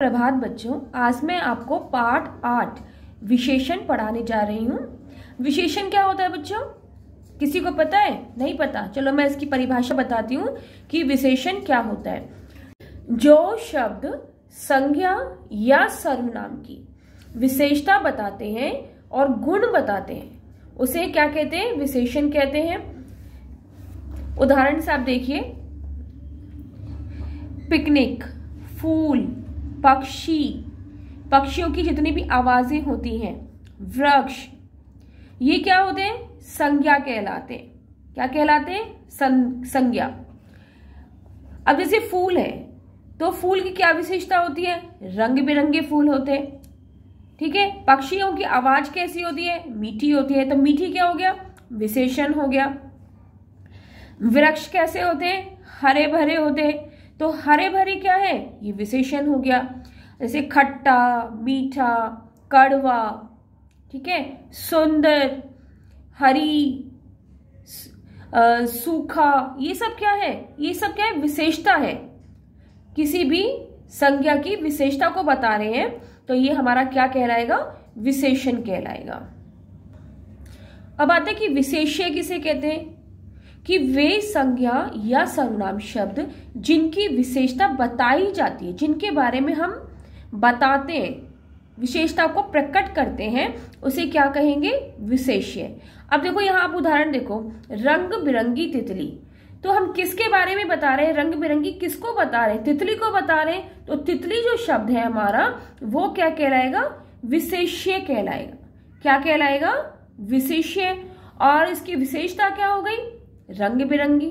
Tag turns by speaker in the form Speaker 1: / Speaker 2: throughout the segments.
Speaker 1: प्रभात बच्चों आज मैं आपको पार्ट आठ विशेषण पढ़ाने जा रही हूँ विशेषण क्या होता है बच्चों किसी को पता है नहीं पता चलो मैं इसकी परिभाषा बताती हूँ कि विशेषण क्या होता है जो शब्द संज्ञा या सर्वनाम की विशेषता बताते हैं और गुण बताते हैं उसे क्या कहते हैं विशेषण कहते हैं उदाहरण से आप देखिए पिकनिक फूल पक्षी पक्षियों की जितनी भी आवाज़ें होती हैं वृक्ष ये क्या होते हैं संज्ञा कहलाते हैं क्या कहलाते हैं संज्ञा अब जैसे फूल है तो फूल की क्या विशेषता होती है रंग बिरंगे फूल होते हैं ठीक है पक्षियों की आवाज कैसी होती है मीठी होती है तो मीठी क्या हो गया विशेषण हो गया वृक्ष कैसे होते हैं हरे भरे होते हैं तो हरे भरे क्या है ये विशेषण हो गया जैसे खट्टा मीठा कड़वा ठीक है सुंदर हरी सूखा ये सब क्या है ये सब क्या है विशेषता है किसी भी संज्ञा की विशेषता को बता रहे हैं तो ये हमारा क्या कहलाएगा विशेषण कहलाएगा अब आते कि विशेष्य किसे कहते हैं कि वे संज्ञा या सर्वनाम शब्द जिनकी विशेषता बताई जाती है जिनके बारे में हम बताते हैं विशेषता को प्रकट करते हैं उसे क्या कहेंगे विशेष्य अब देखो यहाँ आप उदाहरण देखो रंग बिरंगी तितली तो हम किसके बारे में बता रहे हैं रंग बिरंगी किसको बता रहे हैं तितली को बता रहे हैं तो तितली जो शब्द है हमारा वो क्या कहलाएगा विशेष्य कहलाएगा क्या कहलाएगा विशेष्य और इसकी विशेषता क्या हो गई रंग बिरंगी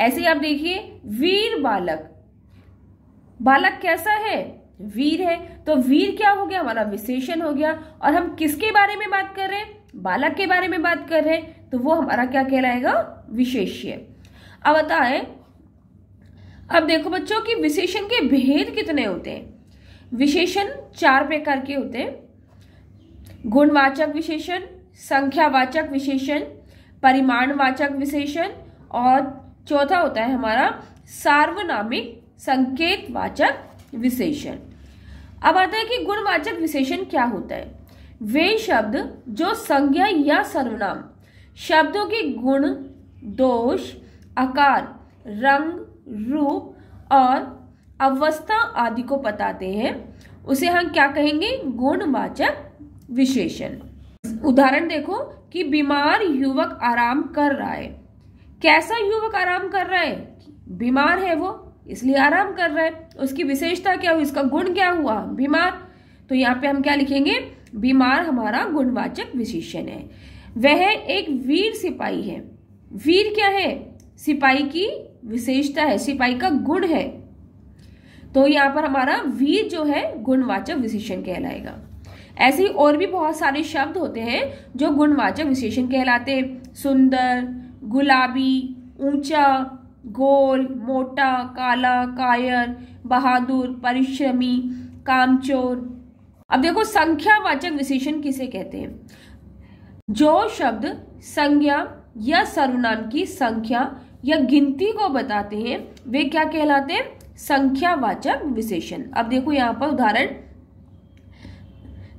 Speaker 1: ऐसे ही आप देखिए वीर बालक बालक कैसा है वीर है तो वीर क्या हो गया हमारा विशेषण हो गया और हम किसके बारे में बात कर रहे हैं बालक के बारे में बात कर रहे हैं तो वो हमारा क्या कहलाएगा विशेष्य अब बताए अब देखो बच्चों कि विशेषण के भेद कितने होते हैं विशेषण चार प्रकार के होते हैं गुणवाचक विशेषण संख्यावाचक विशेषण परिमाणवाचक विशेषण और चौथा होता है हमारा सार्वनामिक संकेतवाचक विशेषण अब आता है कि गुणवाचक विशेषण क्या होता है वे शब्द जो संज्ञा या सर्वनाम शब्दों के गुण दोष आकार रंग रूप और अवस्था आदि को बताते हैं उसे हम क्या कहेंगे गुणवाचक विशेषण उदाहरण देखो कि बीमार युवक आराम कर रहा है कैसा युवक आराम कर रहा है बीमार है वो इसलिए आराम कर रहा है उसकी विशेषता क्या हुई इसका गुण क्या हुआ बीमार तो यहाँ पे हम क्या लिखेंगे बीमार हमारा गुणवाचक विशेषण है वह एक वीर सिपाही है वीर क्या है सिपाही की विशेषता है सिपाही का गुण है तो यहाँ पर हमारा वीर जो है गुणवाचक विशेषण कहलाएगा ऐसे ही और भी बहुत सारे शब्द होते हैं जो गुणवाचक विशेषण कहलाते हैं सुंदर गुलाबी ऊंचा गोल मोटा काला कायर बहादुर परिश्रमी कामचोर अब देखो संख्यावाचक विशेषण किसे कहते हैं जो शब्द संज्ञा या सर्वनाम की संख्या या गिनती को बताते हैं वे क्या कहलाते हैं संख्यावाचक विशेषण अब देखो यहाँ पर उदाहरण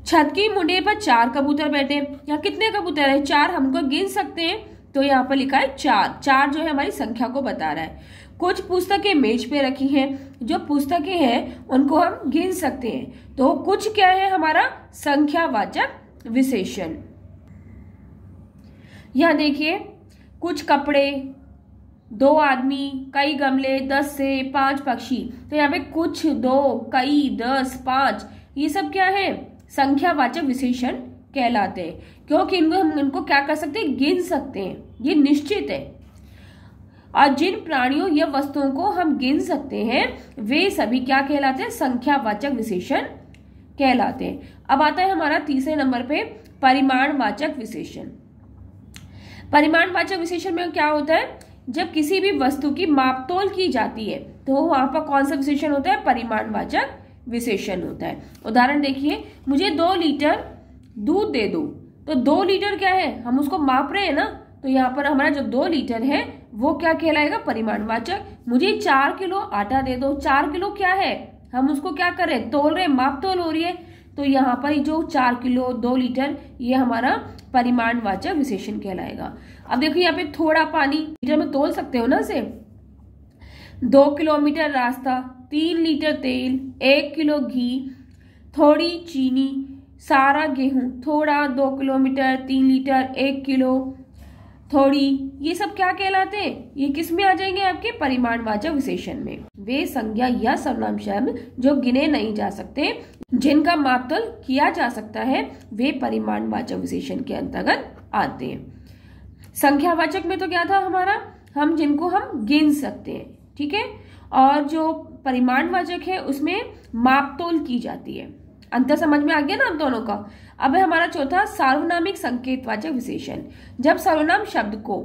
Speaker 1: छत की मुंडे पर चार कबूतर बैठे यहाँ कितने कबूतर है चार हमको गिन सकते हैं तो यहाँ पर लिखा है चार चार जो है हमारी संख्या को बता रहा है कुछ पुस्तकें मेज पे रखी हैं जो पुस्तकें हैं उनको हम गिन सकते हैं तो कुछ क्या है हमारा संख्यावाचक विशेषण यहाँ देखिए कुछ कपड़े दो आदमी कई गमले दस से पांच पक्षी तो यहाँ पे कुछ दो कई दस पांच ये सब क्या है संख्यावाचक विशेषण कहलाते हैं क्योंकि इनको हम इनको क्या कर सकते हैं गिन सकते हैं ये निश्चित है और जिन प्राणियों या वस्तुओं को हम गिन सकते हैं वे सभी क्या कहलाते हैं संख्यावाचक विशेषण कहलाते हैं अब आता है हमारा तीसरे नंबर पे परिमाणवाचक विशेषण परिमाणवाचक विशेषण में क्या होता है जब किसी भी वस्तु की मापतोल की जाती है तो वहां पर कौन सा विशेषण होता है परिमाणवाचक विशेषण होता है उदाहरण देखिए मुझे दो लीटर दूध दे दो तो दो लीटर क्या है हम उसको माप रहे हैं ना तो यहाँ पर हमारा जो दो लीटर है वो क्या कहलाएगा परिमाणवाचक मुझे चार किलो आटा दे दो चार किलो क्या है हम उसको क्या कर रहे हैं तोल रहे माप तोल हो रही है तो यहाँ पर जो चार किलो दो लीटर ये हमारा परिमाणवाचक विशेषण कहलाएगा अब देखो यहाँ पे थोड़ा पानी लीटर में तोल सकते हो ना इसे दो किलोमीटर रास्ता तीन लीटर तेल एक किलो घी थोड़ी चीनी सारा गेहूँ थोड़ा दो किलोमीटर तीन लीटर एक किलो थोड़ी ये सब क्या कहलाते हैं ये किस में आ जाएंगे आपके परिमाणवाचक विशेषण में वे संज्ञा या सर्वनाम शब्द जो गिने नहीं जा सकते जिनका मापतल किया जा सकता है वे परिमाणवाचक विशेषण के अंतर्गत आते हैं संख्यावाचक में तो क्या था हमारा हम जिनको हम गिन सकते हैं ठीक है और जो परिमाणवाचक है उसमें मापतोल की जाती है अंतर समझ में आ गया ना हम दोनों का अब है हमारा चौथा सार्वनामिक संकेतवाचक विशेषण जब सर्वनाम शब्द को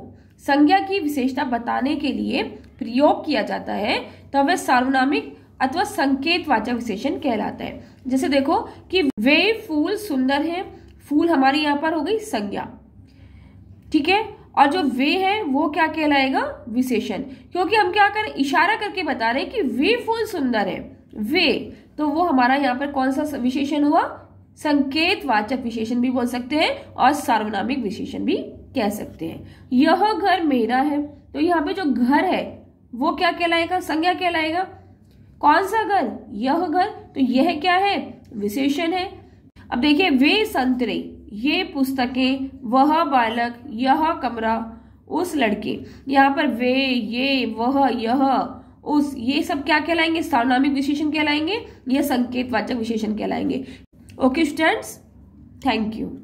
Speaker 1: संज्ञा की विशेषता बताने के लिए प्रयोग किया जाता है तो वह सार्वनामिक अथवा संकेतवाचक विशेषण कहलाता है जैसे देखो कि वे फूल सुंदर है फूल हमारी यहाँ पर हो गई संज्ञा ठीक है और जो वे है वो क्या कहलाएगा विशेषण क्योंकि हम क्या कर इशारा करके बता रहे हैं कि वे फूल सुंदर है वे तो वो हमारा यहाँ पर कौन सा विशेषण हुआ संकेत वाचक विशेषण भी बोल सकते हैं और सार्वनामिक विशेषण भी कह सकते हैं यह घर मेरा है तो यहाँ पे जो घर है वो क्या कहलाएगा संज्ञा कहलाएगा कौन सा घर यह घर तो यह क्या है विशेषण है अब देखिए वे संतरे ये पुस्तकें वह बालक यह कमरा उस लड़के यहाँ पर वे ये वह यह उस ये सब क्या कहलाएंगे सार्वनामिक विशेषण कहलाएंगे या संकेतवाचक विशेषण कहलाएंगे ओके स्टूडेंट्स थैंक यू